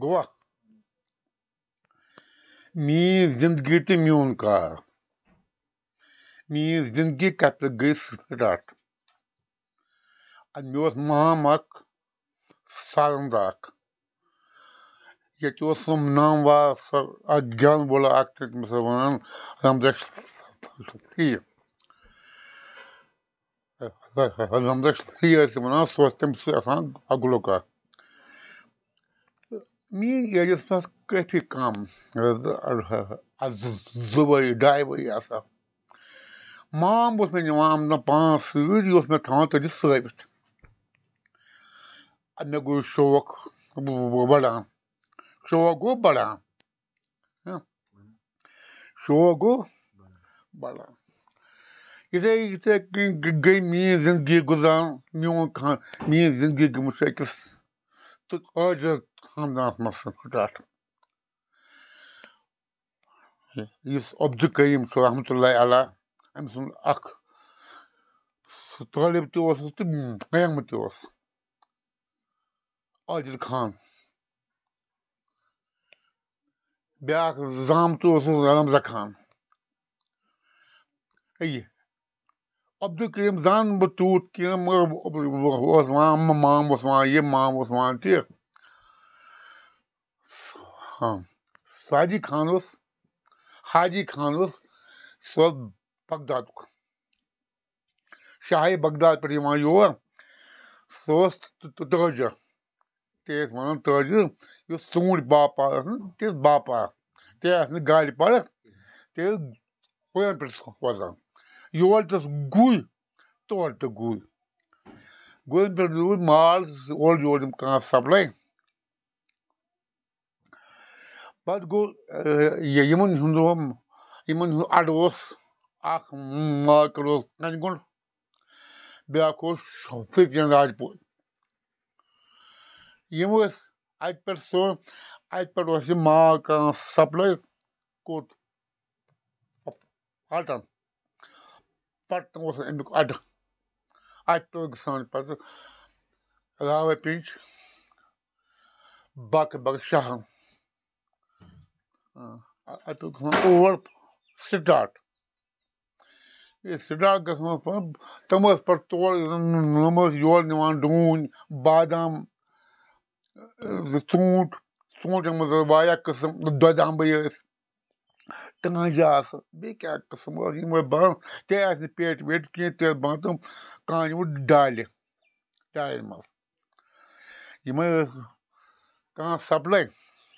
گواہ میٛٲنۍ زِندگی تہٕ میون کار میٛٲنۍ زِندگی کَتہِ پٮ۪ٹھ گٔے سٹاٹ مےٚ اوس مام اَکھ سالُند اَکھ ییٚتہِ اوس سُہ ناموار سۄ اَکھ جان وول اَکھ تٔمِس وَنان رَمضان ٹھیٖک رَمضان ٹھیٖک ٲسۍ وَنان سُہ اوس تٔمِس آسان اَگلُک اَکھ Min yarısına kritikam zubayday वही आसा माम उसमें जमाम ना पांच सूर उसमें था तो जिस साबित अन्य कोई शौक बड़ा शौक बड़ा शौक बड़ा इसे इसे गई मी जिंदगी गुजार मी खान मी जिंदगी मुश्किल तो आज I'm not Muslim, that. یُس عبدُل قیٖم چھُ رحمتُ اللہ علیہ أمۍ سُنٛد اَکھ سُہ طٲلِب تہِ اوسُس تہٕ قیمہٕ تہِ اوس عادِل خان بیٛاکھ زامتہٕ اوسُس رمضا خان یہِ عبدُل قیٖم زانہٕ بہٕ تیوٗت کینٛہہ مگر اوس وَنان مام اوس وَنان یہِ مام اوس وَنان تہِ हाँ साजी खानुस हाजी खानुस सब बगदाद शाह बगदाद पे योर सोस वन तज सूंड बाप बाप पर ते पे वजान योर तौर तो गुन पे माल योर supply پَتہٕ گوٚو یہِ یِمَن ہُنٛد یِمَن ہُنٛد اَڈٕ اوس اَکھ مارکیٹ اوس کَنہِ گُنٛڈ بیٛاکھ اوس فِکِن راجپوٗر یِم ٲسۍ اَتہِ پٮ۪ٹھ سُہ اَتہِ پٮ۪ٹھ اوس یہِ مال کَران سَپلَے کوٚت پَٹَن پَٹَن اوس اَمیُک اَڈٕ اَتہِ پٮ۪ٹھ اوس گژھان پَتہٕ راوَے پِنٛج باقٕے باقٕے شَہرَن I took over Siddharth. Siddharth Gautama from Tamas Pator, Namas Yor Nivan Doon, Badam, the Soot, Soot and Mazavaya Kasam, the Dadambayas, Tangajas, Big Akasam, working with Bam, Teas the Pet, Wet Kate, Bantam, Kanwood Dali, Diamond. You may have supply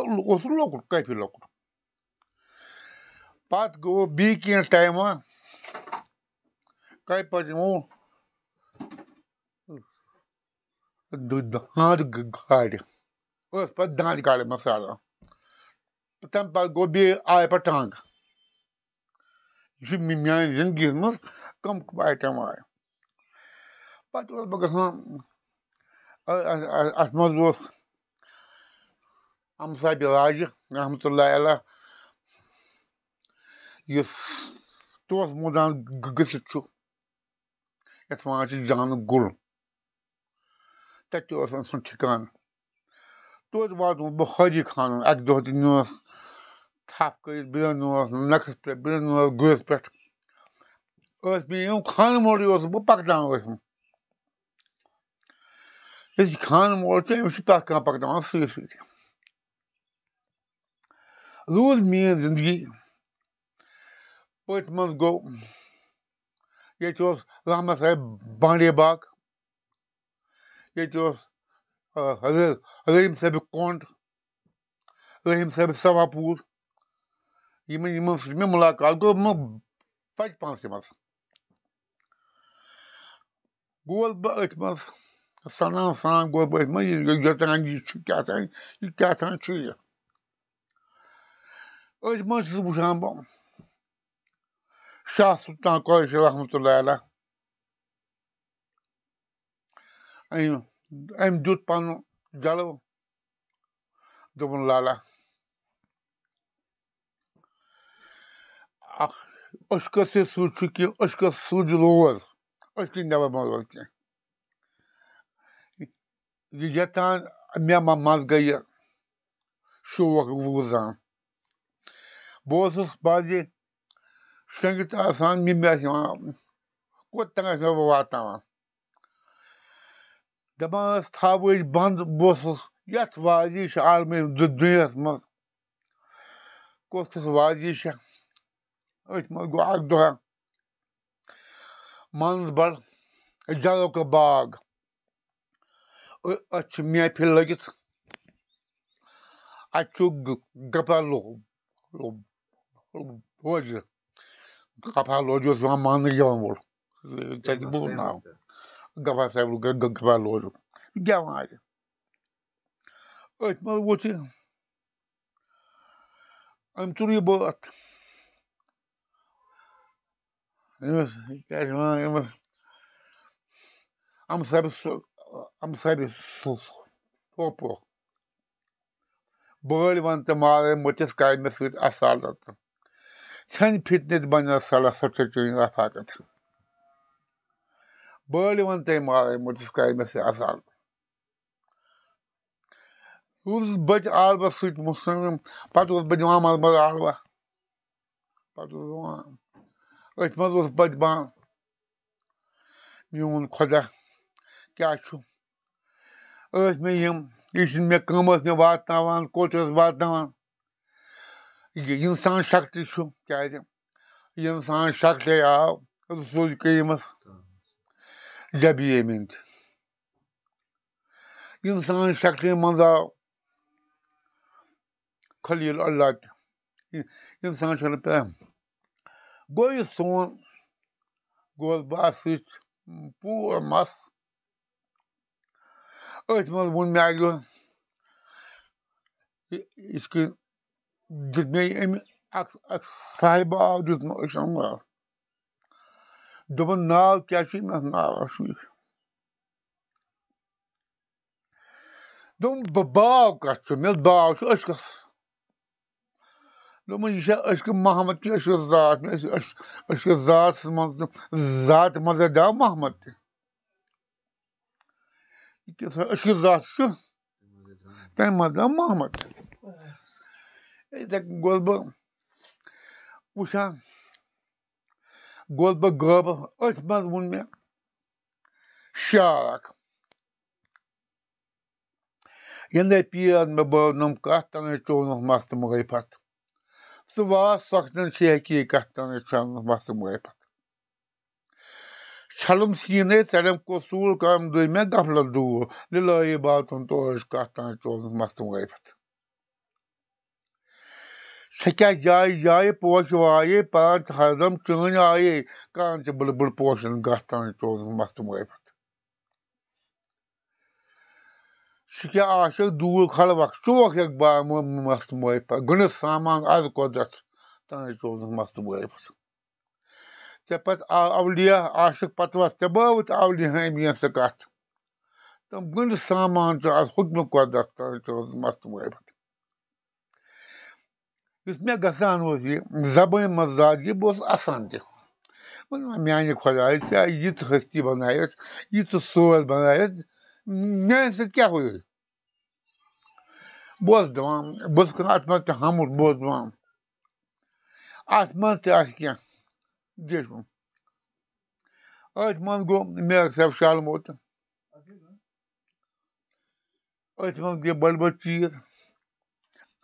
लोकुट काय फिर लोकुट गो B time काय पाहिजे दाद दांत गाड वसपात गाड मसाल तमि गो बे आय पा टांग मान जिंदगी मज कम आइटम आए पे बह ग Hamza Bilal, Rahmetullah Ella. Je stoort me dan gegussen toe. Het was een zane gul. Dat was een soort tikkan. Toen was een begrijp kan. Ik dacht in ons. Tapke is binnen ons. Nekkes per binnen ons. Gus per. Het was een kleine mooie was. Wat pak dan was hem? Het is een kleine mooie. Het is een kleine mooie. Het روٗز میٛٲنۍ زِندگی پٔتۍ منٛز گوٚو ییٚتہِ اوس رحمت صاحب بانڈے باغ ییٚتہِ اوس رحیٖم صٲبہِ کونٛڈ رحیٖم صٲبہِ سواپوٗر یِمَن یِمو سۭتۍ مےٚ مُلاقات گوٚو بَچپَنسٕے منٛز گوس بہٕ أتھۍ منٛز سَنان سان گوس بہٕ أتھۍ منٛز یہِ کیٛاہ تام یہِ چھُ کیٛاہ تام یہِ کیٛاہ تام چھُ یہِ Hogy most Zuzsánban. Sász után Kajsi Rahmatullára. Én, én Gyutpán Gyaló, Dobon Lála. Acho que esse surge aqui, acho que esse surge luas, acho que ainda vai mais aqui. E já está a minha mamãe ganha chuva que eu بہٕ اوسُس بازے شۄنٛگِتھ آسان مےٚ آسہٕ یِوان کوٚت تام ٲسۍ مےٚ بہٕ واتناوان دَپان ٲس تھاوٲج بنٛد بہٕ اوسُس یَتھ وازی چھِ عالمی دُنیاہَس منٛز کۄس کۄس وازی چھےٚ أتھۍ منٛز گوٚو اَکھ دۄہ مانسبل جلُک باغ أتھۍ چھِ محفِل لٲگِتھ اَتہِ چھُ گپا لوٚب hoje, cavalo de uma manhã, tá de bom não. Cavalo de cavalo, gamai. Oi, mas vou te. I'm too bored. Am sabe am sabe sopo. Bă, levantă mare, mă te scai, mă asfaltat sen fitnet bana sala sotekini rafakat. ಬಳುವಂತೆ ಮಾರೆ ಮುಟ್ಟಿಸ್ಕೈ ಮೆಸೆ ಅಸಾಲ್ ಉಸ್ ಬಜ್ ಆಲ್ವ ಸುಟ್ ಮುಸ್ಲಿಂ ಪತ್ ಉಸ್ ಬಜ್ ಮಾ ಮಲ್ ಮಲ್ ಆಲ್ವ ಪತ್ ಉಸ್ ಮಾ ಅಸ್ ಮಲ್ ಉಸ್ ಬಜ್ ಮಾ میون خدا کیٛاہ چھُ ٲسۍ مےٚ یِم یہِ چھِنہٕ مےٚ قۭمَتھ مےٚ واتناوان کوٚت ٲس واتناوان इंसान शक्ति छो क्या है इंसान शक्ल या रसूल करीमस जब ये मिन इंसान शक्ल मंद खलील अल्लाह इंसान शक्ल पे गो ये सोन गोस बास पूरा मस अथ मज वो मे अकि साहिब चाहूँगा दबन नाव कैसी मैं नाव सुई دوٚپُن بہٕ باو کَتھ چھُ مےٚ باو چھُ أسۍ کَس دوٚپُن یہِ چھا أسۍ محمد کہِ أسۍ کِس ذات أسۍ کِس ذاتَس منٛز ذاتہِ منٛز درٛاو محمد تہِ أسۍ کِس ذات چھُ تَمہِ منٛز درٛاو محمد تہِ de golbe uşan golbe gıbı açmaz bunu ya. Şarak. Yine piyan mı bağırdım kahtanı çoğunluğum e bastım reypat. Sıva sakın şeyki kahtanı çoğunluğum e bastım reypat. Çalım sine selam kosul kam duyma gafla duğu. Lilayı batın doğuş kahtanı çoğunluğum e bastım reypat. Seker yay yay poş vaye pat hazam çın yaye kanç bulbul poşun gastan çoğun mastum gaybat. Şike aşık duğul kalvak çoğuk yak ba mastum gaybat. Günü saman az kodat tan çoğun mastum gaybat. Tepat avliya aşık patvas tebavut avliya hemiyen sakat. Tam günü saman çoğun hukmu kodat tan çoğun mastum gaybat. یُس مےٚ گژھان اوس یہِ زَبٲنۍ منٛز زاد یہِ بہٕ اوسُس اَسان تہِ میٛانہِ خۄدایہِ ژےٚ یِژھ ۂستی بَنٲیِتھ یِژھ سوز بَنٲیِتھ میٛانہِ سۭتۍ کیٛاہ ہویے بہٕ اوسُس دَپان بہٕ اوسُس کران اَتھ منٛز تہِ ہَمُٹ بہٕ اوسُس دَپان اَتھ منٛز تہِ آسہِ کینٛہہ دیٖچھُن أتھۍ منٛز گوٚو میک صٲب شالمو تہٕ أتھۍ منٛز گٔے بٔڑۍ بٔڑۍ چیٖز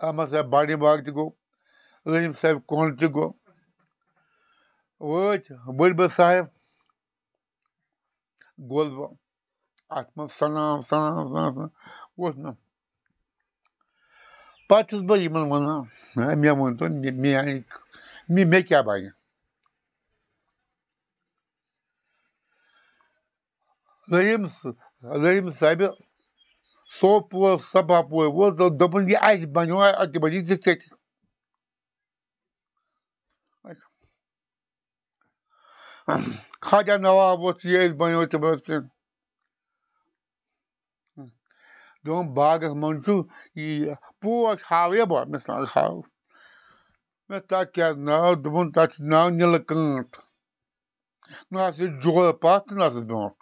احمد صٲب باڈی باغ تہِ گوٚو Gândim sabe contigo. Hoje, bulba sahip golba. Atma sana sana sana. Gosna. Patuz bari man mana. Mi am întors, mi mi mi mechea bani. Lărim, lărim sabe. Sopul, sabapul, o dobândi aici bani, o atibăriți de țetii. Hagem lá vocês, banhote, vocês. Don Bagas Manju e Puas Haleba, Mr. Hal. Mr. Kednal, Dubun Tatinal, Nilakant. Nasce Jola Pato, nasce Donto.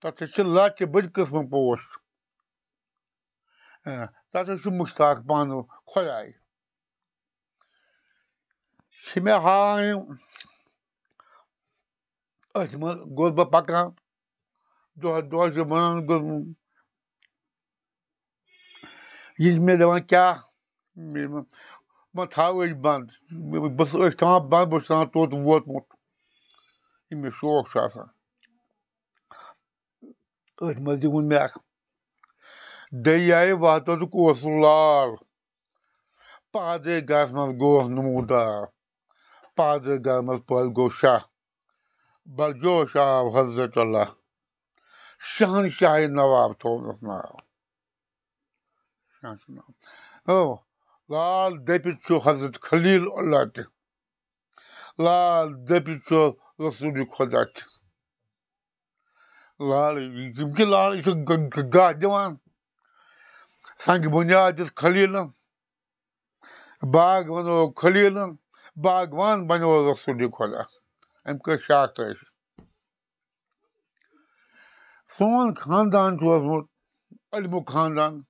Tati Chilate, Bud Kisman Post. Tati Chumustac, Mano, Kolai. Schimmerharing, Gozbapaka, duas semanas, eles me levantaram, ah, mataram eles bando. Eles estão a bando, mostrando todo o outro. E me chorou, chata. Eles me deu um merda. Daí aí vai todo com o celular. Para de gastar nas gorras no mudar. Padre Polgo Şah, Balco Şah Hazretullah, Şahinşah-ı Nawab Tovnafna. Oh, Lal Depiço Hazret Khalil Olat, Lal Depiço Resulü Kodat. Lal, kim ki Lal işte Gadivan, sanki Bunyadiz Khalil'in, Bağ o Khalil'in, बागवान बनो रसूली खोला अम कर शात सोन खानदान चोमुत अलमु खानदान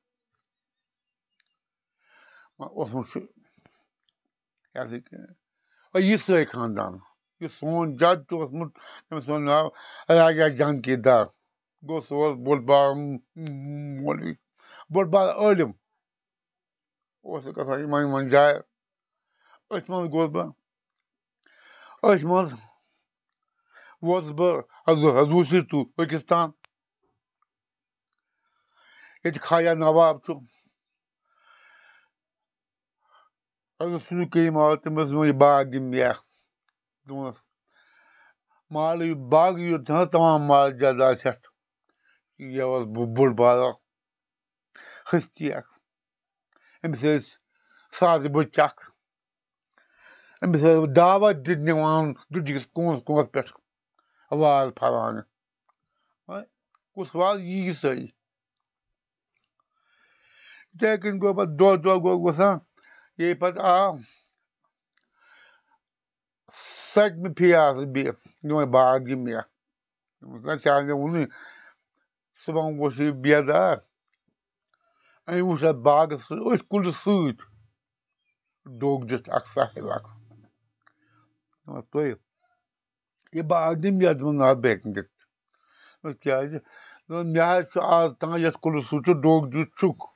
ये खानदान सोन जद चोमुत नाव राजा जानकी दार गो सो बोल मौलवी बोल बार अलम उस जाए Açmaz gurba. Açmaz. Vazba. Hazır tu. Pakistan. Yedi kaya navab tu. Resulü Kerim altımız mı bağdım ya. Doğru. Malı bağ yurtana tamam mal cadaşat. Yavaz bu burbara. Hıstiyak. Hem siz sadece bıçak. Mesela dava dinleyen düdük konuş konuş pek. Avaz paranı. Kus var iyi sayı. Tekin go pat do do go go sa. Ye pat a. Saç mı piyası bir. Ne bağır gibi ya. Mesela çağırınca onu sabahın koşuyor bir yada. Ay bu sefer bağırsa, o iş kulü suyut. Doğru aksa helak. Вот, то и, ибо одним ядом набегнет. Вот я, но мяч, а там я скоро сучу дог дючук.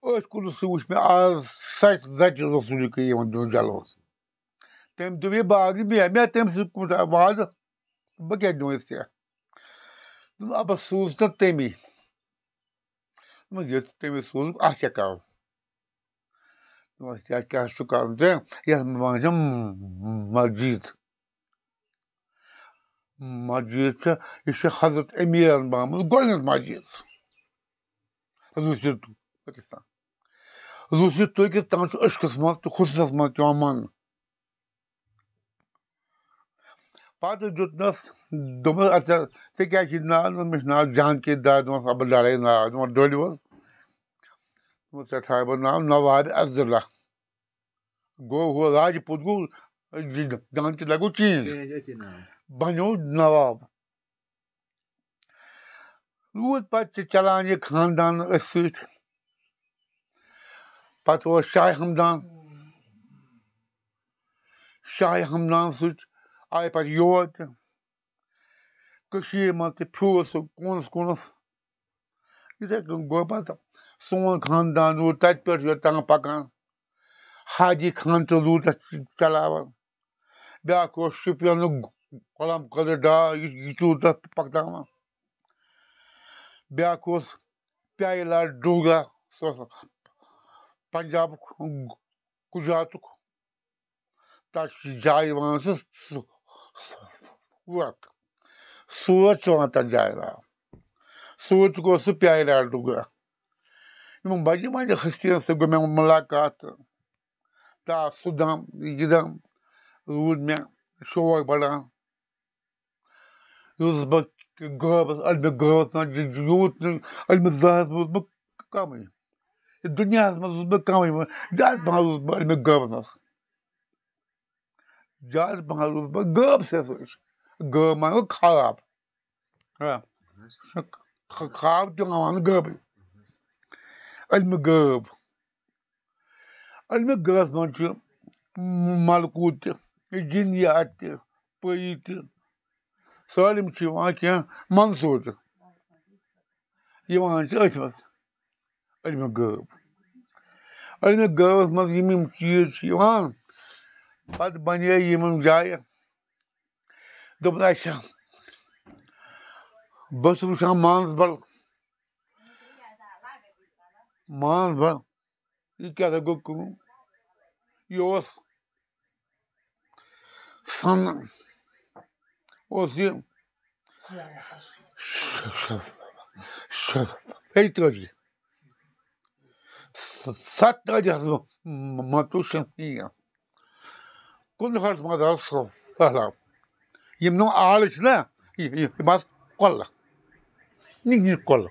Ой, скоро сучу, а сайт дать засулика ему дунжалос. Тем дуви баги ми, а тем сипку ваза, багет думается. Ну, а басуз на теми. Ну, я теми суз, а я кав. क्या सुकामते यह मस्जिद मस्जिद यह हजरत अमीर महमूद गोल मस्जिद रूसी पाकिस्तान रूसी तुर्किस्तान अशकस मज तो खुसस मज मन पत् दुतनस दोपस ऐसे क्या ना मे ना जानकी दा दोस अब लड़ाई ना दोलिवस मुतथाब नाम नवाब अब्दुल्ला गो हुआ राज पुदगु जान के लगू चीन बनो नवाब रूद पे चलान ये खानदान पे शाह हमदान शाह हमदान सय पे योर तशीर मे पू सह कूनस कूनस यथे गो पे سون خاندان روٗد تَتہِ پٮ۪ٹھ یوٚتام پَکان حاجی خان تہِ روٗد اَتھ چَلاوان بیٛاکھ اوس شُپیَنُک غلام قٲدر ڈار یہِ تہِ روٗد تَتھ پَکناوان بیٛاکھ اوس پیاے لال ڈوٗگا سُہ اوس پنجابُک گُجراتُک تَتھ چھِ جایہِ وَنان سُہ سوٗرت سوٗرت چھِ وَنان تَتھ جایہِ ناو سوٗرت گوٚو سُہ پیاے لال ڈوٗگا Não vai de mais resistência, como é uma lacata. Tá, Sudão, Irã, Rúdmia, Шоуайбара, Юзбек, Габас, Альбегабас, Наджиджиот, Альмезаз, Узбекамы. الدنيا узбеками جاءت مع الجابنس جاءت مع الجابس يا سويش جاب ما خراب خراب جاءت مع الجابي المقرب المقرب من شو ملكوت جنيات بيت سالم شو وانك منصور يوانك اتمس المقرب المقرب من يمين تيج يوان پت بنے یمن جایہِ دوٚپُن اچھا بہٕ چھُس وٕچھان مانسبل manda e Karagoku e os são os feitos satradis matuşantiya kunhar madarso fala né? ağırlıkla mas kolla ninguém kolla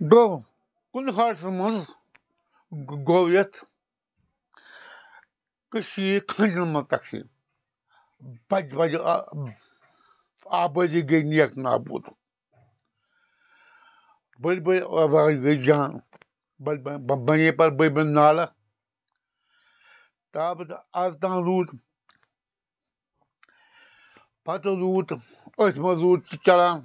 Doğru. Bunu karşımız devlet kişiyi kandırmaktaşı. Bacı bacı abacı gelmeyek nabudu. Böyle böyle var ve can. Bana yapar böyle ben nala. Tabi da azdan rudum. Pato rudum. Ötme rudum. Çıçalan.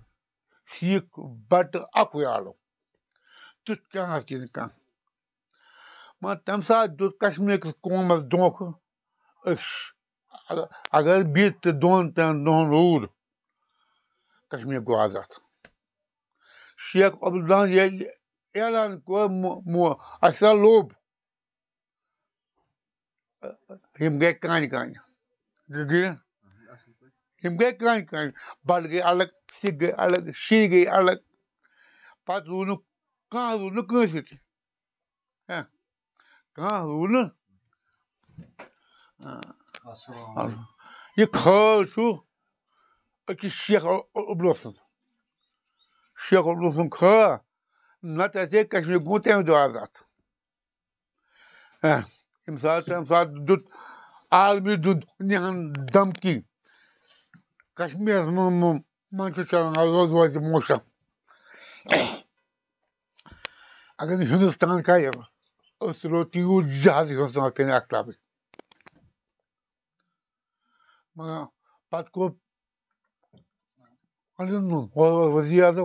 Chico Bhatt Akuyalo. Tut kangas né, kini tá, kan. Ma tamsa dut Kashmir kis komas donk. Ish. Agar bit don tan don lur. Kashmir go azat. Sheikh Abdullah ye elan ko é mo asa lob. Him ge kani kani. Did you? हिमगे कांय कांय बालगे अलग सिगे अलग शीगे अलग पाच रून कां रून कश येते कां रून ये खर्चु अकी शेख अब्लोसन शेख अब्लोसन ख ना त्याचे कश्मीर गू तें दो आजाद امسال امسال دت عالمی دنیا دمکی Kashmir no Manchester United was Moussa. Agora, não está caiu. O Sr. Tio Jaz, que eu sou uma Mas, para que eu... não sei, eu vou dizer,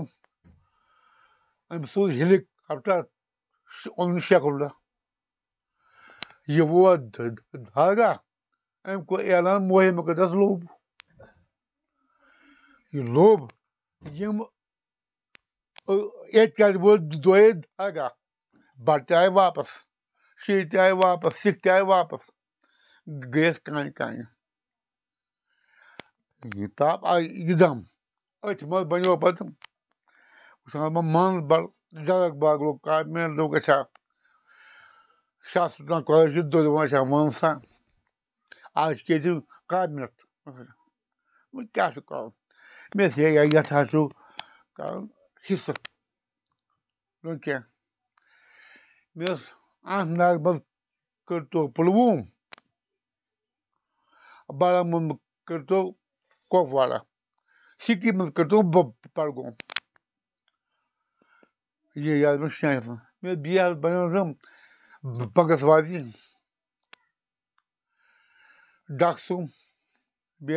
eu sou helicóptero, eu não sei como E eu vou a Dhaga, eu vou a Elan Mohamed, que é das e lobo, íamos etkaz bo'ldi doed aga bartai vapas shitai vapas siktai vapas ges kan kan yitap ay idam atmal banyo patam usama man bar jalak baglo ka men loga cha şahsından koleji dolu maşa mansa aşk de kabinat. muito cacho kaldı. Mesih'e ya su Cristo. Lo que meus anlar bas kırtı pulvum. Baramın kırtı kofara. Sikimin kırtı pargon. Ye yazmış şansın. Ve bir yer bayılırım. Bakas vazi. Daksum. Bir